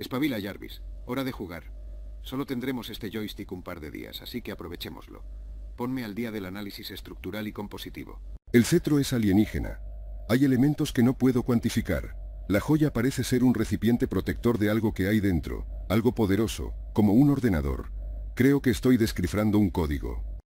Espabila, Jarvis. Hora de jugar. Solo tendremos este joystick un par de días, así que aprovechémoslo. Ponme al día del análisis estructural y compositivo. El cetro es alienígena. Hay elementos que no puedo cuantificar. La joya parece ser un recipiente protector de algo que hay dentro, algo poderoso, como un ordenador. Creo que estoy descifrando un código.